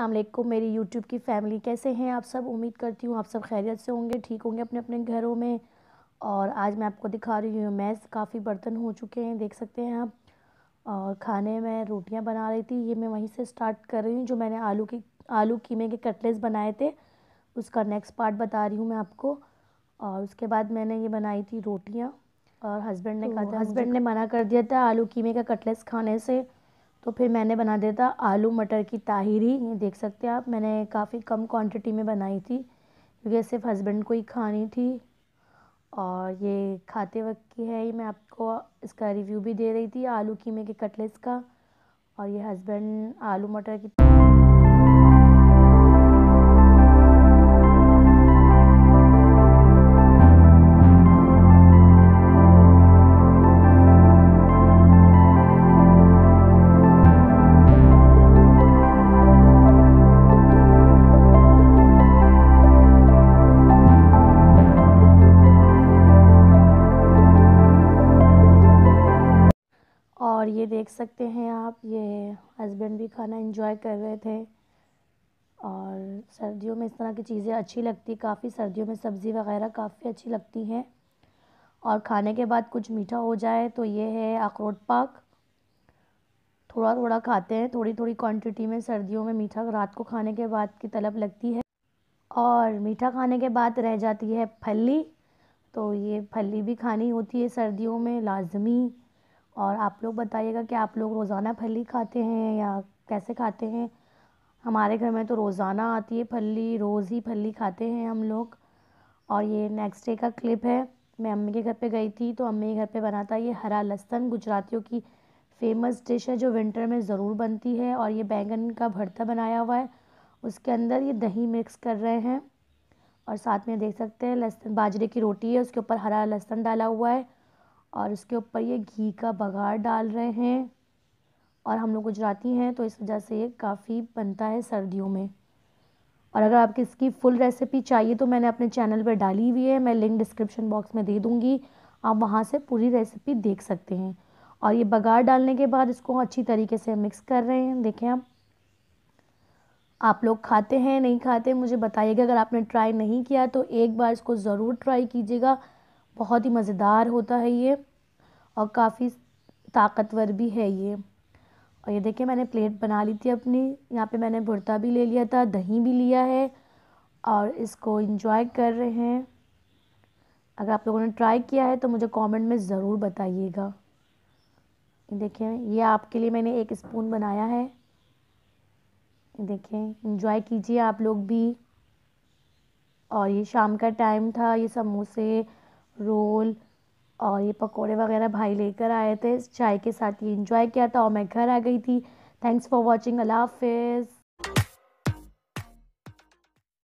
अल्लाम मेरी यूट्यूब की फैमिली कैसे हैं आप सब उम्मीद करती हूँ आप सब खैरियत से होंगे ठीक होंगे अपने अपने घरों में और आज मैं आपको दिखा रही हूँ मैस काफ़ी बर्तन हो चुके हैं देख सकते हैं आप और खाने में रोटियाँ बना रही थी ये मैं वहीं से स्टार्ट कर रही हूँ जो मैंने आलू की आलू कीमे के कटलेस बनाए थे उसका नेक्स्ट पार्ट बता रही हूँ मैं आपको और उसके बाद मैंने ये बनाई थी रोटियाँ और हस्बैंड ने तो कहा था हस्बैंड ने मना कर दिया था आलू कीमे का कटलेस खाने से तो फिर मैंने बना दिया था आलू मटर की ताहिरी ये देख सकते हैं आप मैंने काफ़ी कम क्वांटिटी में बनाई थी क्योंकि सिर्फ हस्बैंड को ही खानी थी और ये खाते वक्त की है ये मैं आपको इसका रिव्यू भी दे रही थी आलू कीमे के कटलेट्स का और ये हस्बैंड आलू मटर की ये देख सकते हैं आप ये हस्बैंड भी खाना इंजॉय कर रहे थे और सर्दियों में इस तरह की चीज़ें अच्छी लगती काफ़ी सर्दियों में सब्ज़ी वगैरह काफ़ी अच्छी लगती हैं और खाने के बाद कुछ मीठा हो जाए तो ये है अखरोट पाक थोड़ा थोड़ा खाते हैं थोड़ी थोड़ी क्वांटिटी में सर्दियों में मीठा रात को खाने के बाद की तलब लगती है और मीठा खाने के बाद रह जाती है फली तो ये फली भी खानी होती है सर्दियों में लाजमी और आप लोग बताइएगा कि आप लोग रोज़ाना फली खाते हैं या कैसे खाते हैं हमारे घर में तो रोज़ाना आती है फली रोज़ ही फली खाते हैं हम लोग और ये नेक्स्ट डे का क्लिप है मैं अम्मी के घर पे गई थी तो अम्मी के घर पे बना था ये हरा लहसन गुजरातियों की फेमस डिश है जो विंटर में ज़रूर बनती है और ये बैंगन का भरता बनाया हुआ है उसके अंदर ये दही मिक्स कर रहे हैं और साथ में देख सकते हैं लहसन बाजरे की रोटी है उसके ऊपर हरा लहसन डाला हुआ है और इसके ऊपर ये घी का बघार डाल रहे हैं और हम लोग गुजराती हैं तो इस वजह से ये काफ़ी बनता है सर्दियों में और अगर आपकी इसकी फुल रेसिपी चाहिए तो मैंने अपने चैनल पर डाली हुई है मैं लिंक डिस्क्रिप्शन बॉक्स में दे दूँगी आप वहाँ से पूरी रेसिपी देख सकते हैं और ये बघार डालने के बाद इसको अच्छी तरीके से मिक्स कर रहे हैं देखें आप आप लोग खाते हैं नहीं खाते मुझे बताइएगा अगर आपने ट्राई नहीं किया तो एक बार इसको ज़रूर ट्राई कीजिएगा बहुत ही मज़ेदार होता है ये और काफ़ी ताकतवर भी है ये और ये देखिए मैंने प्लेट बना ली थी अपनी यहाँ पे मैंने भुरता भी ले लिया था दही भी लिया है और इसको इंजॉय कर रहे हैं अगर आप लोगों ने ट्राई किया है तो मुझे कमेंट में ज़रूर बताइएगा देखिए ये आपके लिए मैंने एक स्पून बनाया है देखिए इंजॉय कीजिए आप लोग भी और ये शाम का टाइम था ये समोसे रोल और ये पकोड़े वगैरह भाई लेकर आए थे चाय के साथ ये इंजॉय किया था तो और मैं घर आ गई थी थैंक्स फॉर वॉचिंग अल्लाह हाफिज़